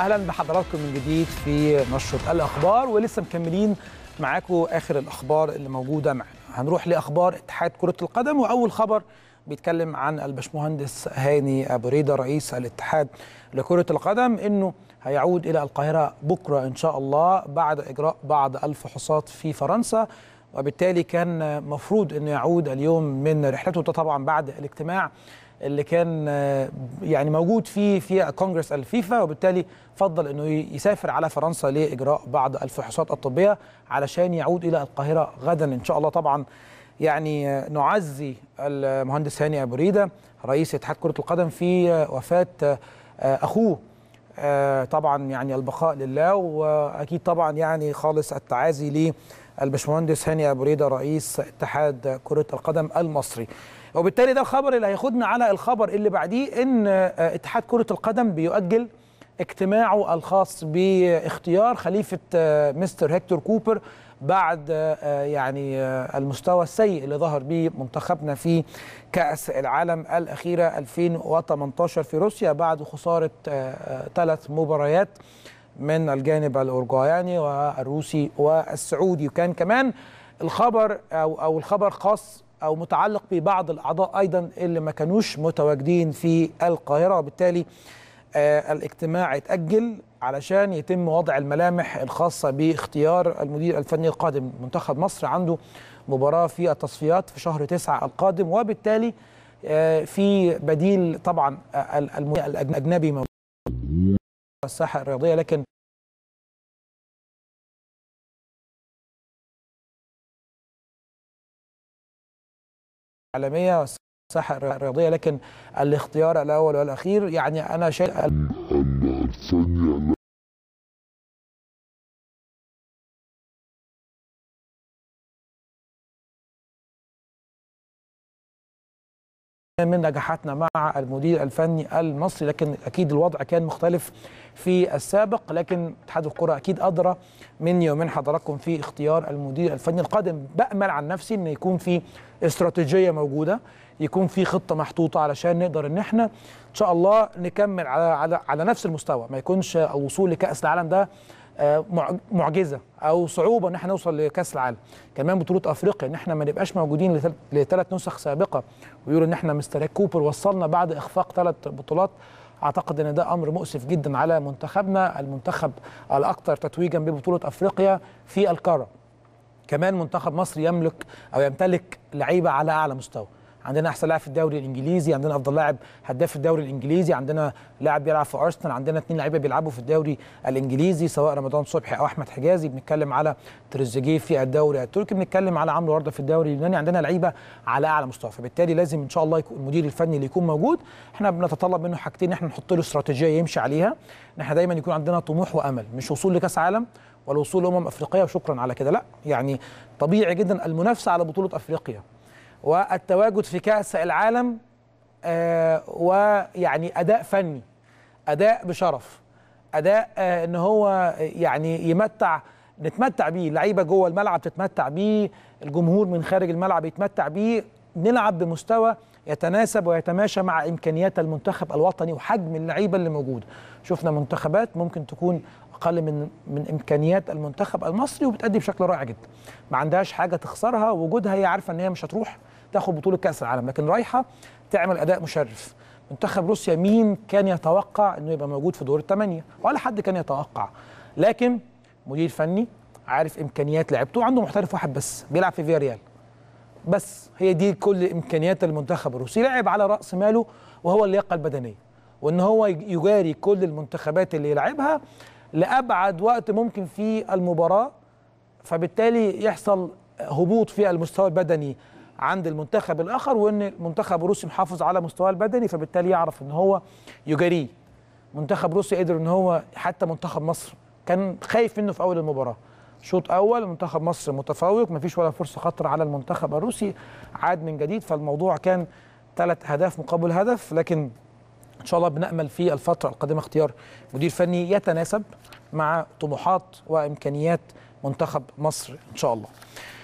اهلا بحضراتكم من جديد في نشره الاخبار ولسه مكملين معاكم اخر الاخبار اللي موجوده معنا هنروح لاخبار اتحاد كره القدم واول خبر بيتكلم عن الباشمهندس هاني ابو ريده رئيس الاتحاد لكره القدم انه هيعود الى القاهره بكره ان شاء الله بعد اجراء بعض الفحوصات في فرنسا وبالتالي كان مفروض انه يعود اليوم من رحلته ده طبعا بعد الاجتماع اللي كان آه، يعني موجود فيه في كونجرس الفيفا وبالتالي فضل انه يسافر على فرنسا لاجراء بعض الفحوصات الطبيه علشان يعود الى القاهره غدا ان شاء الله طبعا يعني آه، نعزي المهندس هاني ابو ريده رئيس اتحاد كره القدم في آه، وفاه اخوه طبعا يعني البقاء لله واكيد طبعا يعني خالص التعازي ليه الباشمهندس هاني ابو ريده رئيس اتحاد كره القدم المصري وبالتالي ده الخبر اللي هياخدنا على الخبر اللي بعديه ان آه، اتحاد كره القدم بيؤجل اجتماعه الخاص باختيار خليفه آه، مستر هكتور كوبر بعد آه، يعني المستوى السيء اللي ظهر به منتخبنا في كأس العالم الأخيرة 2018 في روسيا بعد خسارة ثلاث مباريات من الجانب الأورجواياني والروسي والسعودي وكان كمان الخبر أو, أو الخبر خاص أو متعلق ببعض الأعضاء أيضا اللي ما كانوش متواجدين في القاهرة وبالتالي آه الاجتماع اتأجل علشان يتم وضع الملامح الخاصة باختيار المدير الفني القادم منتخب مصر عنده مباراة في التصفيات في شهر تسعة القادم وبالتالي آه، في بديل طبعا آه، الأجنبي الساحة الرياضية لكن العالمية والساحة الرياضية لكن الاختيار الأول والأخير يعني أنا شايف الثانية من نجاحاتنا مع المدير الفني المصري لكن اكيد الوضع كان مختلف في السابق لكن اتحاد الكره اكيد ادرى مني ومن حضراتكم في اختيار المدير الفني القادم بامل عن نفسي ان يكون في استراتيجيه موجوده يكون في خطه محطوطه علشان نقدر ان احنا ان شاء الله نكمل على على, على نفس المستوى ما يكونش الوصول لكاس العالم ده آه، معجزه او صعوبه ان احنا نوصل لكاس العالم كمان بطوله افريقيا ان احنا ما نبقاش موجودين لثلاث نسخ سابقه ويقولوا ان احنا مستر كوبر وصلنا بعد اخفاق ثلاث بطولات اعتقد ان ده امر مؤسف جدا على منتخبنا المنتخب الاكثر تتويجا ببطوله افريقيا في القاره كمان منتخب مصر يملك او يمتلك لعيبه على اعلى مستوى عندنا احسن لاعب في الدوري الانجليزي عندنا افضل لاعب هداف في الدوري الانجليزي عندنا لاعب بيلعب في ارسنال عندنا اثنين لعيبه بيلعبوا في الدوري الانجليزي سواء رمضان صبحي او احمد حجازي بنتكلم على تريزيجيه في الدوري التركي بنتكلم على عمرو ورده في الدوري اليوناني عندنا لعيبه على اعلى مستوى فبالتالي لازم ان شاء الله يكون المدير الفني اللي يكون موجود احنا بنتطلب منه حاجتين ان احنا نحط له استراتيجيه يمشي عليها ان احنا دايما يكون عندنا طموح وامل مش وصول لكاس عالم ولا وصول لامم افريقيه وشكرا على كده لا يعني طبيعي جدا المنافسه على بطوله افريقيا والتواجد في كأس العالم آه، ويعني أداء فني أداء بشرف أداء آه، إن هو يعني يمتع نتمتع بيه اللعيبة جوه الملعب تتمتع بيه الجمهور من خارج الملعب يتمتع بيه نلعب بمستوى يتناسب ويتماشى مع امكانيات المنتخب الوطني وحجم اللعيبه اللي موجوده شفنا منتخبات ممكن تكون اقل من من امكانيات المنتخب المصري وبتأدي بشكل رائع جدا ما عندهاش حاجه تخسرها وجودها هي عارفه ان هي مش هتروح تاخد بطوله كاس العالم لكن رايحه تعمل اداء مشرف منتخب روسيا مين كان يتوقع انه يبقى موجود في دور الثمانيه ولا حد كان يتوقع لكن مدير فني عارف امكانيات لعبته عنده محترف واحد بس بيلعب في فياريال بس هي دي كل امكانيات المنتخب الروسي لعب على راس ماله وهو اللياقه البدنيه وان هو يجاري كل المنتخبات اللي يلعبها لابعد وقت ممكن في المباراه فبالتالي يحصل هبوط في المستوى البدني عند المنتخب الاخر وان المنتخب الروسي محافظ على مستواه البدني فبالتالي يعرف ان هو يجاريه منتخب روسيا قدر ان هو حتى منتخب مصر كان خايف منه في اول المباراه شوط اول منتخب مصر متفوق مفيش ولا فرصه خطر على المنتخب الروسي عاد من جديد فالموضوع كان ثلاث اهداف مقابل هدف لكن ان شاء الله بنامل في الفتره القادمه اختيار مدير فني يتناسب مع طموحات وامكانيات منتخب مصر ان شاء الله